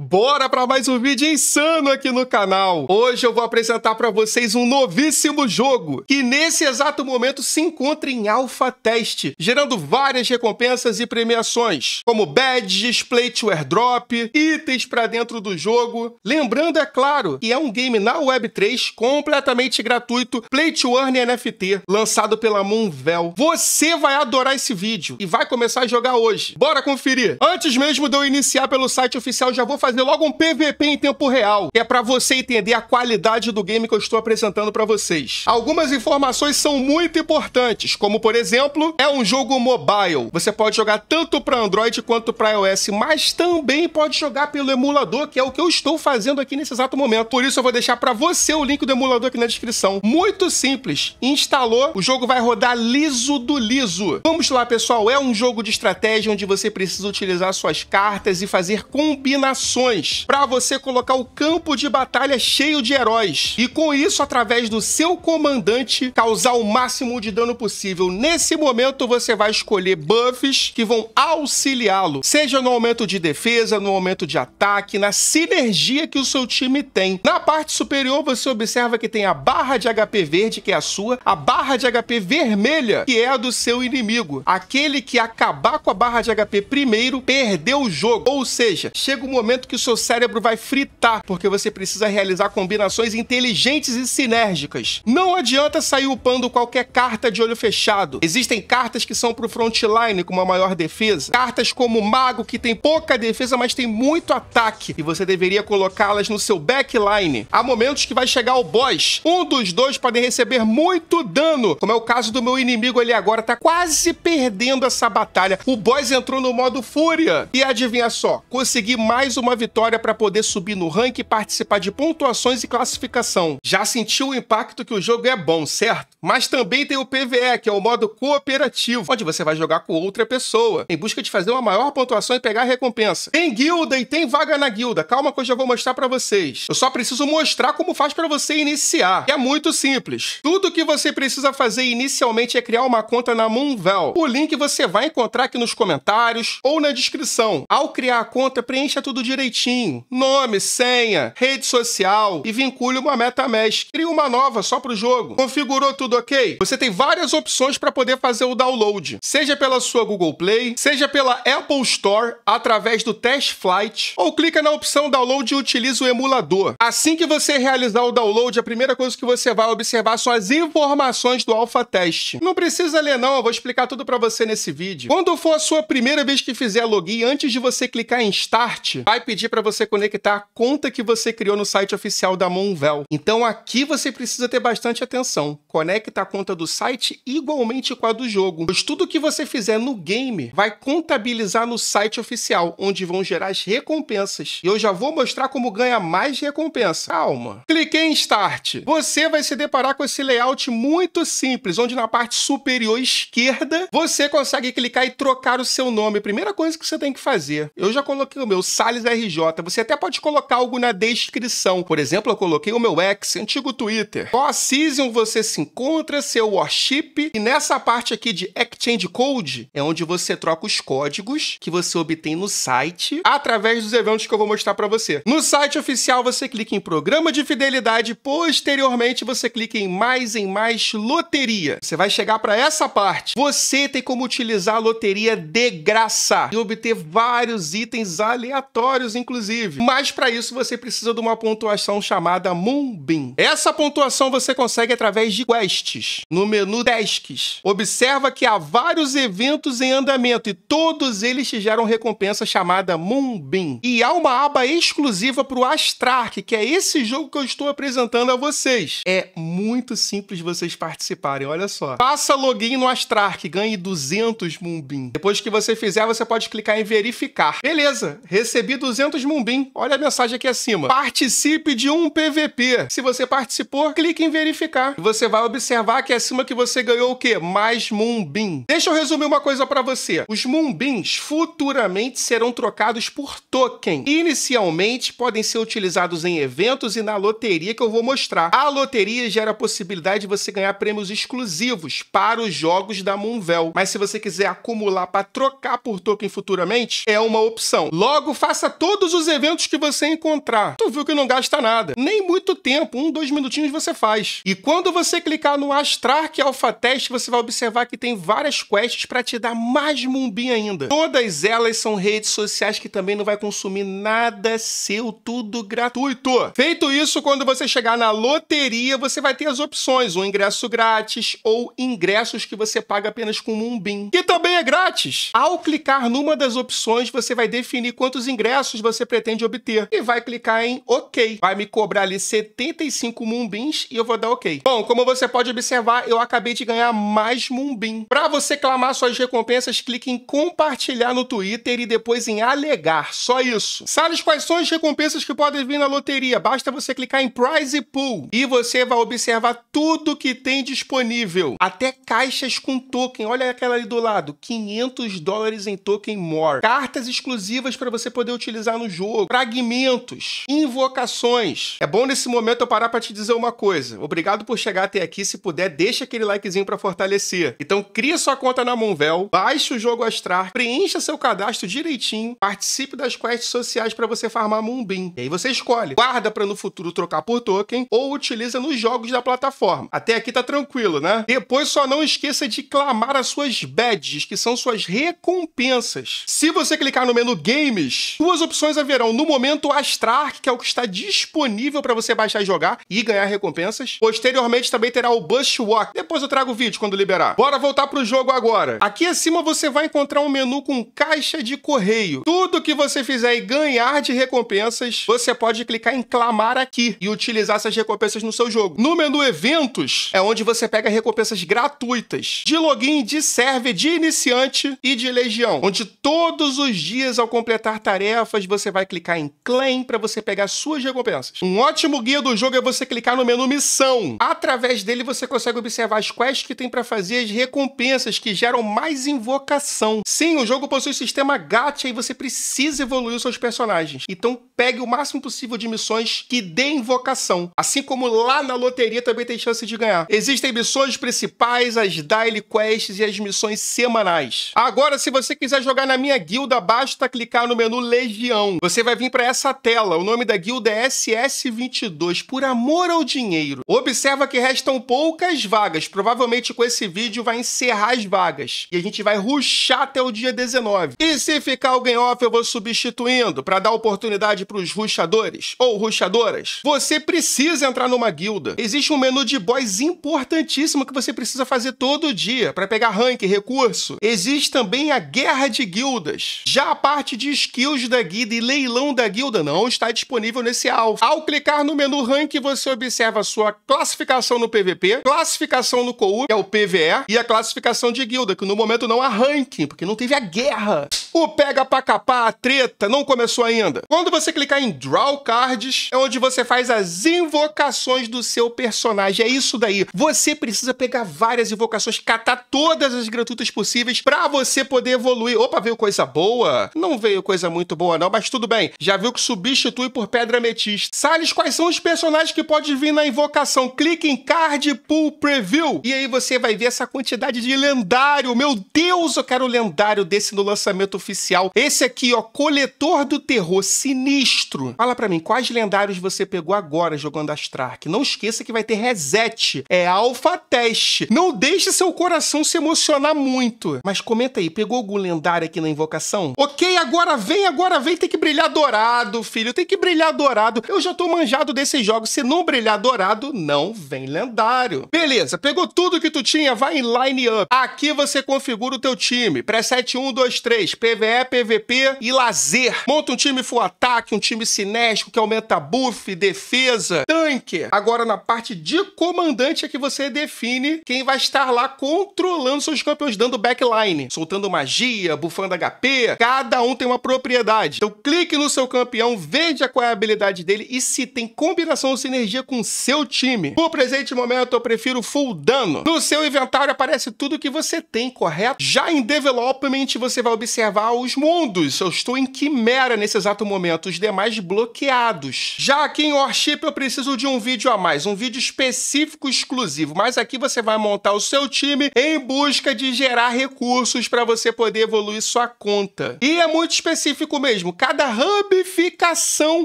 Bora para mais um vídeo insano aqui no canal. Hoje eu vou apresentar para vocês um novíssimo jogo que nesse exato momento se encontra em alpha teste, gerando várias recompensas e premiações, como badges, plate drop, itens para dentro do jogo. Lembrando, é claro, que é um game na Web3 completamente gratuito, play to earn NFT, lançado pela Moonvel. Você vai adorar esse vídeo e vai começar a jogar hoje. Bora conferir. Antes mesmo de eu iniciar pelo site oficial, já vou fazer fazer logo um PVP em tempo real, que é para você entender a qualidade do game que eu estou apresentando para vocês. Algumas informações são muito importantes, como por exemplo, é um jogo mobile. Você pode jogar tanto para Android quanto para iOS, mas também pode jogar pelo emulador, que é o que eu estou fazendo aqui nesse exato momento. Por isso eu vou deixar para você o link do emulador aqui na descrição. Muito simples. Instalou, o jogo vai rodar liso do liso. Vamos lá, pessoal, é um jogo de estratégia onde você precisa utilizar suas cartas e fazer combinações para você colocar o campo de batalha cheio de heróis e com isso, através do seu comandante, causar o máximo de dano possível. Nesse momento, você vai escolher buffs que vão auxiliá-lo, seja no aumento de defesa, no aumento de ataque, na sinergia que o seu time tem. Na parte superior, você observa que tem a barra de HP verde, que é a sua, a barra de HP vermelha, que é a do seu inimigo. Aquele que acabar com a barra de HP primeiro perdeu o jogo. Ou seja, chega o um momento que o seu cérebro vai fritar, porque você precisa realizar combinações inteligentes e sinérgicas. Não adianta sair upando qualquer carta de olho fechado. Existem cartas que são pro frontline com uma maior defesa, cartas como mago que tem pouca defesa, mas tem muito ataque, e você deveria colocá-las no seu backline. Há momentos que vai chegar o boss. Um dos dois podem receber muito dano, como é o caso do meu inimigo ali agora, tá quase perdendo essa batalha. O boss entrou no modo fúria. E adivinha só, consegui mais uma vitória para poder subir no ranking e participar de pontuações e classificação. Já sentiu o impacto que o jogo é bom, certo? Mas também tem o PVE, que é o modo cooperativo, onde você vai jogar com outra pessoa, em busca de fazer uma maior pontuação e pegar recompensa. Tem guilda e tem vaga na guilda, calma que eu já vou mostrar para vocês. Eu só preciso mostrar como faz para você iniciar. É muito simples. Tudo que você precisa fazer inicialmente é criar uma conta na Moonvel. O link você vai encontrar aqui nos comentários ou na descrição. Ao criar a conta, preencha tudo direito direitinho. Nome, senha, rede social e vincule uma MetaMask. Crie uma nova só para o jogo. Configurou tudo ok? Você tem várias opções para poder fazer o download, seja pela sua Google Play, seja pela Apple Store através do Test Flight, ou clica na opção Download e utiliza o emulador. Assim que você realizar o download, a primeira coisa que você vai observar são as informações do Alpha Test. Não precisa ler não, eu vou explicar tudo para você nesse vídeo. Quando for a sua primeira vez que fizer login, antes de você clicar em Start, vai pedir para você conectar a conta que você criou no site oficial da Monvel. Então aqui você precisa ter bastante atenção. Conecta a conta do site igualmente com a do jogo, pois tudo que você fizer no game vai contabilizar no site oficial, onde vão gerar as recompensas. E eu já vou mostrar como ganha mais recompensa. Calma. Clique em Start. Você vai se deparar com esse layout muito simples, onde na parte superior esquerda você consegue clicar e trocar o seu nome. Primeira coisa que você tem que fazer. Eu já coloquei o meu Sales RP RJ. Você até pode colocar algo na descrição. Por exemplo, eu coloquei o meu ex, antigo Twitter. Off-season você se encontra, seu worship, e nessa parte aqui de Exchange Code é onde você troca os códigos que você obtém no site através dos eventos que eu vou mostrar para você. No site oficial você clica em Programa de Fidelidade, posteriormente você clica em Mais em Mais Loteria. Você vai chegar para essa parte. Você tem como utilizar a loteria de graça e obter vários itens aleatórios inclusive. Mas para isso você precisa de uma pontuação chamada Moonbeam. Essa pontuação você consegue através de quests, no menu Desks. Observa que há vários eventos em andamento e todos eles te geram recompensa chamada Moonbeam. E há uma aba exclusiva para o Astrark, que é esse jogo que eu estou apresentando a vocês. É muito simples vocês participarem, olha só. Faça login no Astrark, ganhe 200 Moonbeam. Depois que você fizer, você pode clicar em verificar. Beleza, recebi 200 300 Mumbim. Olha a mensagem aqui acima. Participe de um PVP. Se você participou, clique em verificar. Você vai observar aqui acima que você ganhou o quê? Mais Mumbim. Deixa eu resumir uma coisa para você. Os Mumbins futuramente serão trocados por token. Inicialmente, podem ser utilizados em eventos e na loteria que eu vou mostrar. A loteria gera a possibilidade de você ganhar prêmios exclusivos para os jogos da Moonvel. Mas se você quiser acumular para trocar por token futuramente, é uma opção. Logo, faça todo todos os eventos que você encontrar. Tu viu que não gasta nada. Nem muito tempo, um, dois minutinhos você faz. E quando você clicar no Astrark Alpha Test, você vai observar que tem várias quests para te dar mais mumbim ainda. Todas elas são redes sociais que também não vai consumir nada seu, tudo gratuito. Feito isso, quando você chegar na loteria, você vai ter as opções, um ingresso grátis ou ingressos que você paga apenas com mumbim, que também é grátis. Ao clicar numa das opções, você vai definir quantos ingressos recursos você pretende obter e vai clicar em OK. Vai me cobrar ali 75 mumbins e eu vou dar OK. Bom, como você pode observar, eu acabei de ganhar mais mumbim. Para você clamar suas recompensas, clique em compartilhar no Twitter e depois em alegar. Só isso. Sabe quais são as recompensas que podem vir na loteria? Basta você clicar em Prize Pool e você vai observar tudo que tem disponível. Até caixas com token. Olha aquela ali do lado. 500 dólares em token more. Cartas exclusivas para você poder utilizar utilizar no jogo, fragmentos, invocações. É bom nesse momento eu parar para te dizer uma coisa. Obrigado por chegar até aqui. Se puder, deixa aquele likezinho para fortalecer. Então cria sua conta na Monvel, baixe o jogo Astrar, preencha seu cadastro direitinho, participe das quests sociais para você farmar Moonbeam. E aí você escolhe, guarda para no futuro trocar por token ou utiliza nos jogos da plataforma. Até aqui tá tranquilo, né? Depois só não esqueça de clamar as suas badges, que são suas recompensas. Se você clicar no menu Games, duas opções haverão, no momento, Astrark, que é o que está disponível para você baixar e jogar e ganhar recompensas. Posteriormente, também terá o Bushwalk. Depois eu trago o vídeo quando liberar. Bora voltar pro jogo agora. Aqui acima você vai encontrar um menu com caixa de correio. Tudo que você fizer e ganhar de recompensas, você pode clicar em clamar aqui e utilizar essas recompensas no seu jogo. No menu eventos, é onde você pega recompensas gratuitas de login, de serve, de iniciante e de legião, onde todos os dias ao completar tarefas você vai clicar em Claim para você pegar suas recompensas. Um ótimo guia do jogo é você clicar no menu Missão. Através dele você consegue observar as quests que tem para fazer as recompensas que geram mais invocação. Sim, o jogo possui sistema gacha e você precisa evoluir os seus personagens. Então pegue o máximo possível de missões que dê invocação. Assim como lá na loteria também tem chance de ganhar. Existem missões principais, as daily quests e as missões semanais. Agora, se você quiser jogar na minha guilda, basta clicar no menu Legião você vai vir para essa tela. O nome da guilda é SS22, por amor ao dinheiro. Observa que restam poucas vagas. Provavelmente com esse vídeo vai encerrar as vagas. E a gente vai ruxar até o dia 19. E se ficar alguém off, eu vou substituindo para dar oportunidade para os ruxadores ou ruxadoras. Você precisa entrar numa guilda. Existe um menu de boys importantíssimo que você precisa fazer todo dia para pegar rank, e recurso. Existe também a guerra de guildas. Já a parte de skills da guilda guida e leilão da guilda não está disponível nesse alvo. Ao clicar no menu Rank, você observa a sua classificação no PVP, classificação no COU, que é o PVE, e a classificação de guilda, que no momento não há ranking, porque não teve a guerra. O pega pra capar, a treta, não começou ainda. Quando você clicar em Draw Cards, é onde você faz as invocações do seu personagem. É isso daí. Você precisa pegar várias invocações, catar todas as gratuitas possíveis para você poder evoluir. Opa, veio coisa boa? Não veio coisa muito boa, não mas tudo bem. Já viu que substitui por Pedra Ametista. Salles, quais são os personagens que pode vir na invocação? Clique em Card Pool Preview. E aí você vai ver essa quantidade de lendário. Meu Deus, eu quero o lendário desse no lançamento oficial. Esse aqui, ó, Coletor do Terror, sinistro. Fala pra mim, quais lendários você pegou agora jogando Astrark? Não esqueça que vai ter reset. É alfa teste. Não deixe seu coração se emocionar muito. Mas comenta aí, pegou algum lendário aqui na invocação? Ok, agora vem, agora vem tem que brilhar dourado, filho. Tem que brilhar dourado. Eu já tô manjado desses jogos. Se não brilhar dourado, não vem lendário. Beleza, pegou tudo que tu tinha, vai em line up. Aqui você configura o teu time. Preset 1, 2, 3, PVE, PVP e lazer. Monta um time full ataque, um time cinético que aumenta buff, defesa, tanque. Agora na parte de comandante é que você define quem vai estar lá controlando seus campeões, dando backline, soltando magia, bufando HP. Cada um tem uma propriedade. Então, então clique no seu campeão, veja qual é a habilidade dele e se tem combinação ou sinergia com seu time. No presente momento eu prefiro full dano. No seu inventário aparece tudo que você tem, correto? Já em development você vai observar os mundos. Eu estou em quimera nesse exato momento, os demais bloqueados. Já aqui em Warship, eu preciso de um vídeo a mais, um vídeo específico exclusivo, mas aqui você vai montar o seu time em busca de gerar recursos para você poder evoluir sua conta. E é muito específico mesmo. Cada ramificação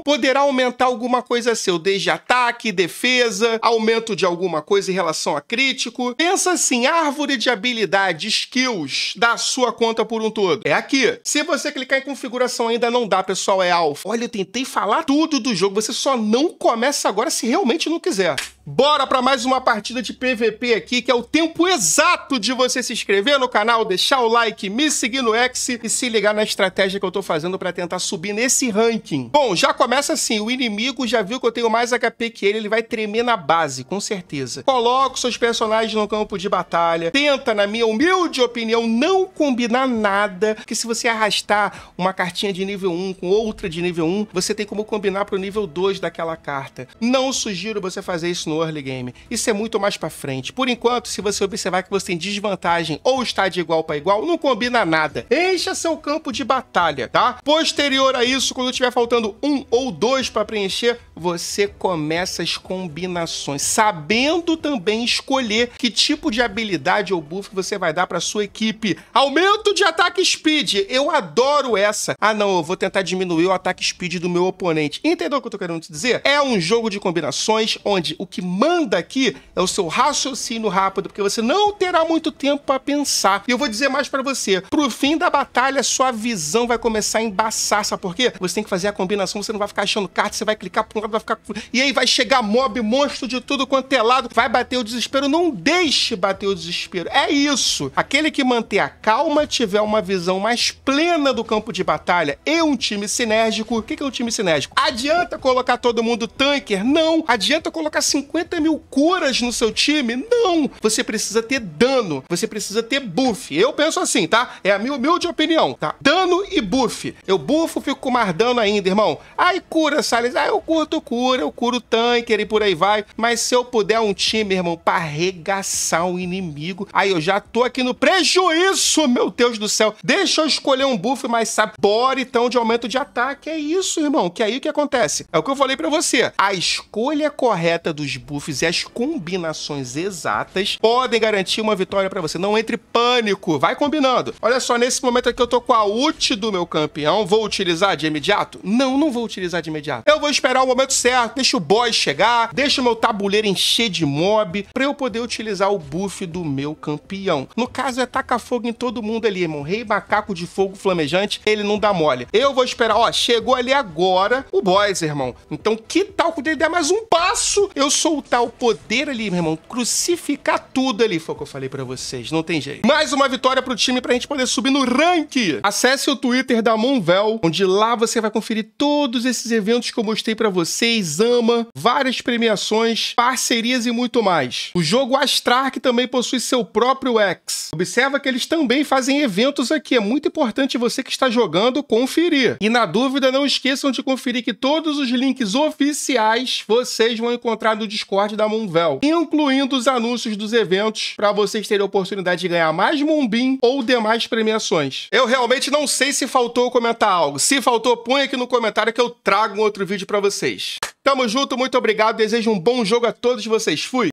poderá aumentar alguma coisa seu, desde ataque, defesa, aumento de alguma coisa em relação a crítico. Pensa assim, árvore de habilidade, skills da sua conta por um todo. É aqui. Se você clicar em configuração ainda não dá, pessoal, é alfa. Olha, eu tentei falar tudo do jogo, você só não começa agora se realmente não quiser. Bora para mais uma partida de PVP aqui, que é o tempo exato de você se inscrever no canal, deixar o like, me seguir no X e se ligar na estratégia que eu tô fazendo para tentar subir nesse ranking. Bom, já começa assim, o inimigo já viu que eu tenho mais HP que ele, ele vai tremer na base, com certeza. Coloco seus personagens no campo de batalha, tenta, na minha humilde opinião, não combinar nada, que se você arrastar uma cartinha de nível 1 com outra de nível 1, você tem como combinar pro nível 2 daquela carta. Não sugiro você fazer isso no no early game. Isso é muito mais para frente. Por enquanto, se você observar que você tem desvantagem ou está de igual para igual, não combina nada. Encha seu campo de batalha, tá? Posterior a isso, quando tiver faltando um ou dois para preencher, você começa as combinações, sabendo também escolher que tipo de habilidade ou buff você vai dar para sua equipe. Aumento de ataque speed. Eu adoro essa. Ah, não, eu vou tentar diminuir o ataque speed do meu oponente. Entendeu o que eu tô querendo te dizer? É um jogo de combinações onde o que manda aqui é o seu raciocínio rápido, porque você não terá muito tempo para pensar. E eu vou dizer mais para você: pro fim da batalha, sua visão vai começar a embaçar, sabe por quê? Você tem que fazer a combinação, você não vai ficar achando carta, você vai clicar pra um lado, vai ficar. E aí vai chegar mob, monstro de tudo quanto é lado, vai bater o desespero. Não deixe bater o desespero. É isso. Aquele que manter a calma, tiver uma visão mais plena do campo de batalha e um time sinérgico. O que é um time sinérgico? Adianta colocar todo mundo tanker? Não. Adianta colocar 50 50 mil curas no seu time? Não! Você precisa ter dano, você precisa ter buff. Eu penso assim, tá? É a minha humilde opinião, tá? Dano e buff. Eu buffo, fico com mais dano ainda, irmão. Aí cura, Salles. Ai eu curto cura, eu curo tanker e por aí vai. Mas se eu puder um time, irmão, pra arregaçar um inimigo, aí eu já tô aqui no prejuízo, meu Deus do céu. Deixa eu escolher um buff mais saboritão então, de aumento de ataque. É isso, irmão, que é aí o que acontece? É o que eu falei para você. A escolha correta dos buffs e as combinações exatas podem garantir uma vitória para você. Não entre pânico, vai combinando. Olha só, nesse momento aqui eu tô com a ult do meu campeão. Vou utilizar de imediato? Não, não vou utilizar de imediato. Eu vou esperar o momento certo, deixa o boss chegar, deixa o meu tabuleiro encher de mob para eu poder utilizar o buff do meu campeão. No caso é taca fogo em todo mundo ali, irmão. Rei macaco de fogo flamejante, ele não dá mole. Eu vou esperar, ó, chegou ali agora o boss, irmão. Então que tal quando ele der mais um passo, eu sou soltar o poder ali, meu irmão. Crucificar tudo ali, foi o que eu falei para vocês. Não tem jeito. Mais uma vitória pro time pra gente poder subir no ranking. Acesse o Twitter da Monvel, onde lá você vai conferir todos esses eventos que eu mostrei para vocês, ama, várias premiações, parcerias e muito mais. O jogo Astrark também possui seu próprio X. Observa que eles também fazem eventos aqui. É muito importante você que está jogando conferir. E na dúvida, não esqueçam de conferir que todos os links oficiais vocês vão encontrar no Discord Discord da Monvel, incluindo os anúncios dos eventos para vocês terem a oportunidade de ganhar mais Moonbeam ou demais premiações. Eu realmente não sei se faltou comentar algo. Se faltou, põe aqui no comentário que eu trago um outro vídeo para vocês. Tamo junto, muito obrigado, desejo um bom jogo a todos vocês. Fui!